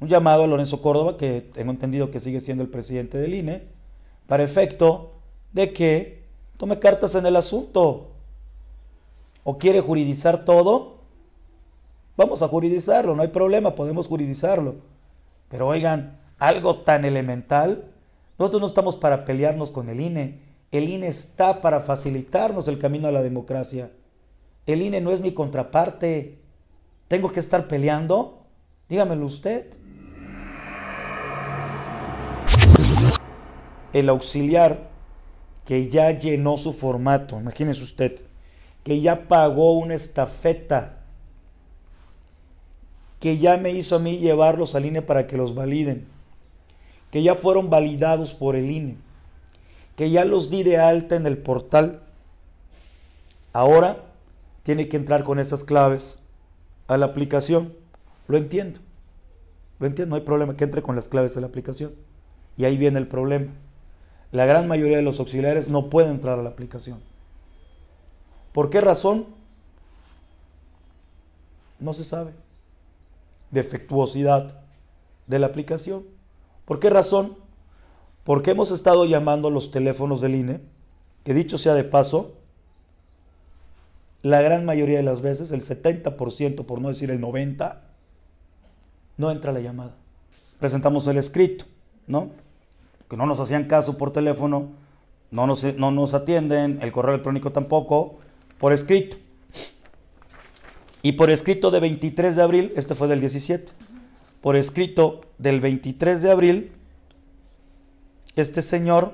un llamado a Lorenzo Córdoba, que tengo entendido que sigue siendo el presidente del INE, para efecto de que tome cartas en el asunto. ¿O quiere juridizar todo? Vamos a juridizarlo, no hay problema, podemos juridizarlo. Pero oigan, algo tan elemental, nosotros no estamos para pelearnos con el INE, el INE está para facilitarnos el camino a la democracia. El INE no es mi contraparte. ¿Tengo que estar peleando? Dígamelo usted. el auxiliar que ya llenó su formato, imagínese usted, que ya pagó una estafeta, que ya me hizo a mí llevarlos al INE para que los validen, que ya fueron validados por el INE, que ya los di de alta en el portal. Ahora tiene que entrar con esas claves a la aplicación. Lo entiendo. Lo entiendo, no hay problema que entre con las claves a la aplicación. Y ahí viene el problema la gran mayoría de los auxiliares no pueden entrar a la aplicación. ¿Por qué razón? No se sabe. Defectuosidad de la aplicación. ¿Por qué razón? Porque hemos estado llamando a los teléfonos del INE, que dicho sea de paso, la gran mayoría de las veces, el 70%, por no decir el 90%, no entra la llamada. Presentamos el escrito, ¿no? que no nos hacían caso por teléfono, no nos, no nos atienden, el correo electrónico tampoco, por escrito. Y por escrito de 23 de abril, este fue del 17, por escrito del 23 de abril, este señor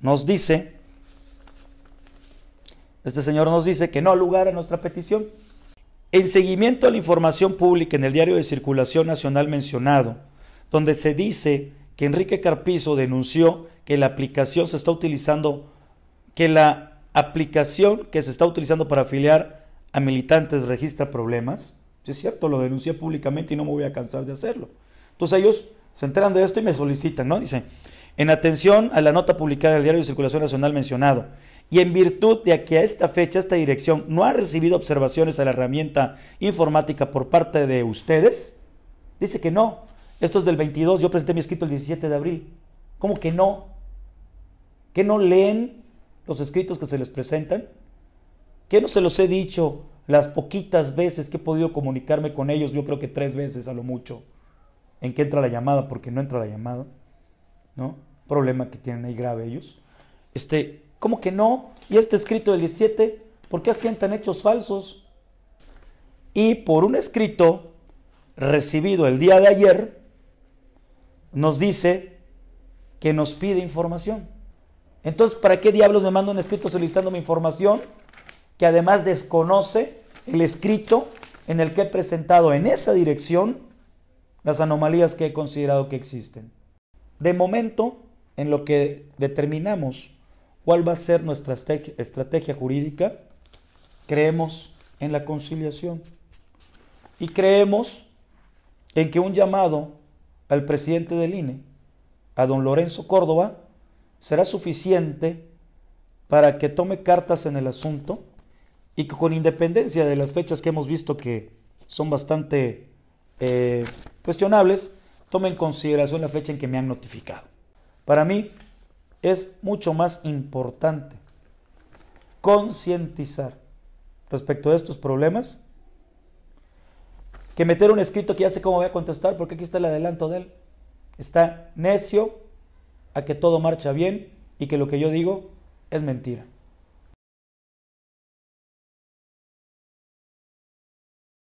nos dice, este señor nos dice que no al lugar a nuestra petición. En seguimiento a la información pública en el diario de circulación nacional mencionado, donde se dice que Enrique Carpizo denunció que la aplicación se está utilizando, que la aplicación que se está utilizando para afiliar a militantes registra problemas. es cierto, lo denuncié públicamente y no me voy a cansar de hacerlo. Entonces ellos se enteran de esto y me solicitan, ¿no? Dice: en atención a la nota publicada en el diario de circulación nacional mencionado, y en virtud de que a esta fecha esta dirección no ha recibido observaciones a la herramienta informática por parte de ustedes, dice que no, esto es del 22, yo presenté mi escrito el 17 de abril. ¿Cómo que no? ¿Que no leen los escritos que se les presentan? ¿Que no se los he dicho las poquitas veces que he podido comunicarme con ellos? Yo creo que tres veces a lo mucho. ¿En qué entra la llamada? Porque no entra la llamada. ¿No? Problema que tienen ahí grave ellos. Este, ¿Cómo que no? Y este escrito del 17, ¿por qué asientan hechos falsos? Y por un escrito recibido el día de ayer, nos dice que nos pide información. Entonces, ¿para qué diablos me manda un escrito solicitando mi información que además desconoce el escrito en el que he presentado en esa dirección las anomalías que he considerado que existen? De momento, en lo que determinamos cuál va a ser nuestra estrategia jurídica, creemos en la conciliación y creemos en que un llamado al presidente del INE, a don Lorenzo Córdoba, será suficiente para que tome cartas en el asunto y que con independencia de las fechas que hemos visto que son bastante eh, cuestionables, tome en consideración la fecha en que me han notificado. Para mí es mucho más importante concientizar respecto a estos problemas que meter un escrito que ya sé cómo voy a contestar, porque aquí está el adelanto de él. Está necio a que todo marcha bien y que lo que yo digo es mentira.